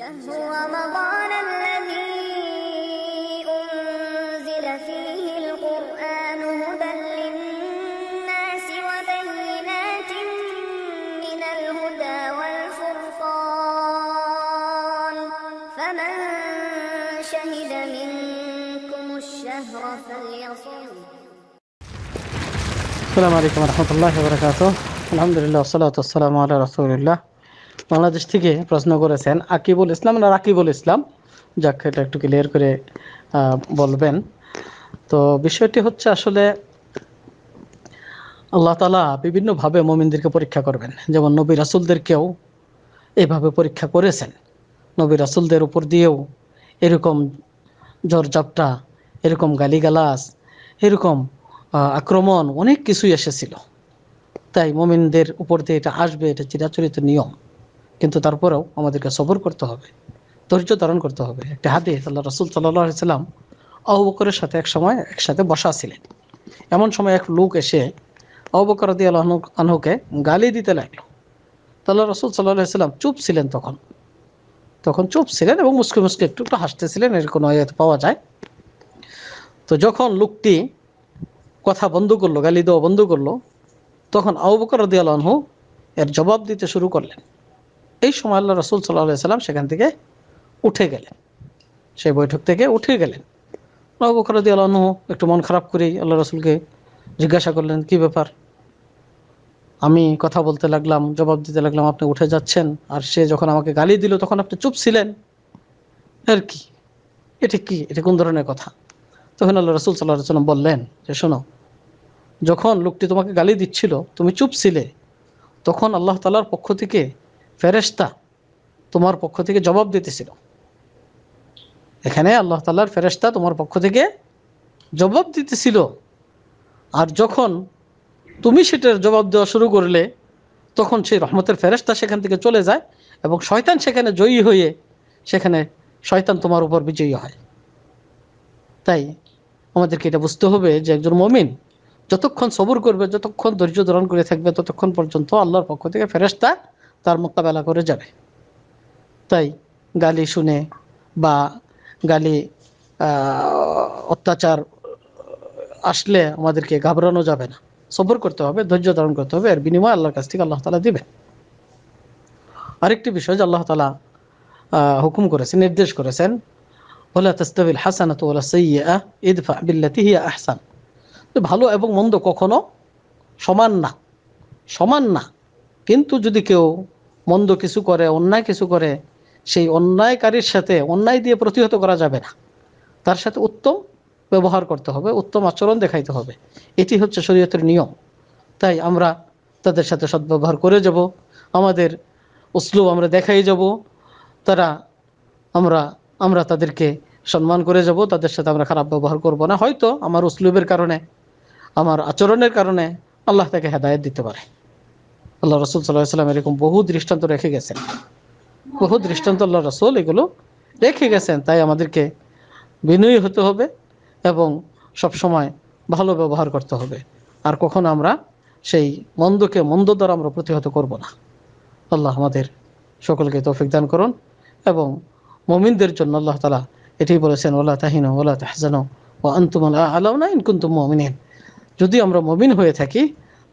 شهر رمضان الذي أنزل فيه القرآن هدى للناس وبينات من الهدى والفرقان فمن شهد منكم الشهر فليصوم السلام عليكم ورحمة الله وبركاته الحمد لله والصلاة والسلام على رسول الله বাংলাদেশ থেকে প্রশ্ন করেছেন আকিবুল ইসলাম না রাকিবুল ইসলাম যাক এটা একটু ক্লিয়ার করে বলবেন তো বিষয়টি হচ্ছে আসলে আল্লাহ তালা বিভিন্নভাবে মোমিনদেরকে পরীক্ষা করবেন যেমন নবী রাসুলদেরকেও এভাবে পরীক্ষা করেছেন নবী রাসুলদের উপর দিয়েও এরকম জাপটা এরকম গালিগালাস এরকম আক্রমণ অনেক কিছুই এসেছিল তাই মোমিনদের উপর দিয়ে এটা আসবে এটা চিরাচরিত নিয়ম কিন্তু তারপরেও আমাদেরকে সবর করতে হবে ধৈর্য ধারণ করতে হবে একটা হাতে আল্লাহ রসুল সাল্লাহ সাল্লাম আহু সাথে এক সময় একসাথে বসা ছিলেন এমন সময় এক লোক এসে অবকর দিয়ে আনহুকে গালি দিতে লাগলো তাল্লাহ রসুল সাল্লাহ সাল্লাম চুপ ছিলেন তখন তখন চুপ ছিলেন এবং মুসকে মুসকে একটু একটু হাসতেছিলেন এর কোনো ইয়ে পাওয়া যায় তো যখন লোকটি কথা বন্ধ করলো গালি দেওয়া বন্ধ করলো তখন আউবকর দিয়ে আনহু এর জবাব দিতে শুরু করলেন এই সময় আল্লাহ রসুল সাল্লাহ সাল্লাম সেখান থেকে উঠে গেলেন সেই বৈঠক থেকে উঠে গেলেন নবকরদি আল্লাহ একটু মন খারাপ করেই আল্লাহ রসুলকে জিজ্ঞাসা করলেন কি ব্যাপার আমি কথা বলতে লাগলাম জবাব দিতে লাগলাম আপনি উঠে যাচ্ছেন আর সে যখন আমাকে গালি দিল তখন আপনি চুপ ছিলেন আর কি এটা কি এটা কোন ধরনের কথা তখন আল্লাহ রসুল সাল্লাহ সাল্লাম বললেন যে শোনো যখন লোকটি তোমাকে গালি দিচ্ছিল তুমি চুপ ছিলে তখন আল্লাহ তালার পক্ষ থেকে ফেরেস্তা তোমার পক্ষ থেকে জবাব দিতেছিল এখানে আল্লাহ তাল্লার ফেরেস্তা তোমার পক্ষ থেকে জবাব দিতেছিল আর যখন তুমি সেটার জবাব দেওয়া শুরু করলে তখন সেই রহমতের ফেরেস্তা সেখান থেকে চলে যায় এবং শয়তান সেখানে জয়ী হয়ে সেখানে শয়তান তোমার উপর বিজয়ী হয় তাই আমাদেরকে এটা বুঝতে হবে যে একজন মমিন যতক্ষণ সবর করবে যতক্ষণ ধৈর্য ধারণ করে থাকবে ততক্ষণ পর্যন্ত আল্লাহর পক্ষ থেকে ফেরেস্তা তার মোকাবেলা করে যাবে তাই গালি শুনে বা গালি অত্যাচার আসলে আমাদেরকে ঘাবড়ানো যাবে না সবর করতে হবে ধৈর্য ধারণ করতে হবে এর বিনিময় আল্লাহর কাছ থেকে আল্লাহ তালা দিবে আরেকটি বিষয় যে আল্লাহ তালা হুকুম করেছেন নির্দেশ করেছেন হাসান বিল্লাতি ভালো এবং মন্দ কখনো সমান না সমান না কিন্তু যদি কেউ মন্দ কিছু করে অন্যায় কিছু করে সেই অন্যায়কারীর সাথে অন্যায় দিয়ে প্রতিহত করা যাবে না তার সাথে উত্তম ব্যবহার করতে হবে উত্তম আচরণ দেখাইতে হবে এটি হচ্ছে শরীয়তের নিয়ম তাই আমরা তাদের সাথে সদ্ব্যবহার করে যাব আমাদের উসলুব আমরা দেখাই যাব তারা আমরা আমরা তাদেরকে সম্মান করে যাব তাদের সাথে আমরা খারাপ ব্যবহার করব না হয়তো আমার উসলুবের কারণে আমার আচরণের কারণে আল্লাহ তাকে হেদায়ত দিতে পারে আল্লাহ রসুল সাল্লাহ এরকম বহু দৃষ্টান্ত রেখে গেছেন বহু দৃষ্টান্ত আল্লাহ রসুল এগুলো রেখে গেছেন তাই আমাদেরকে বিনয়ী হতে হবে এবং সবসময় ভালো ব্যবহার করতে হবে আর কখনো আমরা সেই মন্দকে মন্দ দ্বারা আমরা প্রতিহত করব না আল্লাহ আমাদের সকলকে তৌফিক দান করুন এবং মমিনদের জন্য আল্লাহ তালা এটি বলেছেন ওলা তাহিন ওলা তাহজান ও আল্লাহ আলাউনা ইনকুন্তুম মমিন যদি আমরা মমিন হয়ে থাকি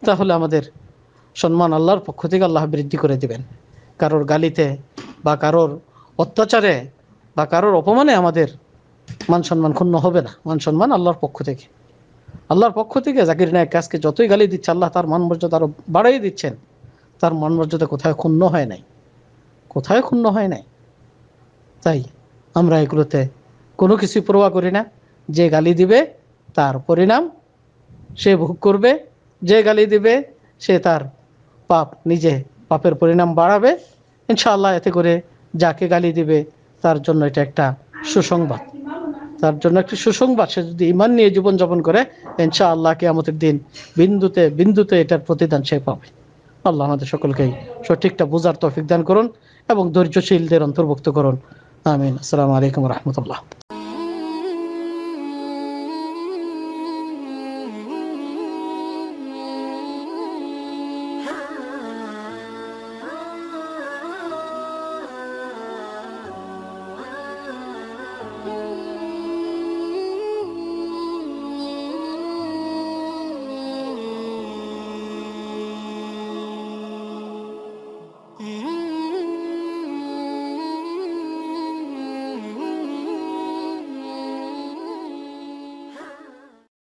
তাহলে আমাদের সম্মান আল্লাহর পক্ষ থেকে আল্লাহ বৃদ্ধি করে দিবেন কারোর গালিতে বা কারোর অত্যাচারে বা কারোর অপমানে আমাদের মান সম্মান ক্ষুণ্ণ হবে না মান সম্মান আল্লাহর পক্ষ থেকে আল্লাহর পক্ষ থেকে জাকির নায়ক কাজকে যতই গালি দিচ্ছে আল্লাহ তার মান মর্যাদা আরো বাড়াই দিচ্ছেন তার মান মর্যাদা কোথায় ক্ষুণ্ণ হয় নাই কোথায় ক্ষুণ্ণ হয় নাই তাই আমরা এগুলোতে কোনো কিছুই প্রবাহ করি না যে গালি দিবে তার পরিণাম সে ভোগ করবে যে গালি দিবে সে তার পাপ নিজে পাপের পরিণাম বাড়াবে ইনশাআল্লাহ এতে করে যাকে গালি দিবে তার জন্য এটা একটা সুসংবাদ তার জন্য একটি সুসংবাদ সে যদি ইমান নিয়ে জীবন যাপন করে ইনশা আল্লাহকে আমাদের দিন বিন্দুতে বিন্দুতে এটার প্রতিদান সে পাবে আল্লাহ আমাদের সকলকেই সঠিকটা বোঝার তফিক দান করুন এবং ধৈর্যশীলদের অন্তর্ভুক্ত করুন আমিন আসসালামু আলাইকুম রহমতুল্লাহ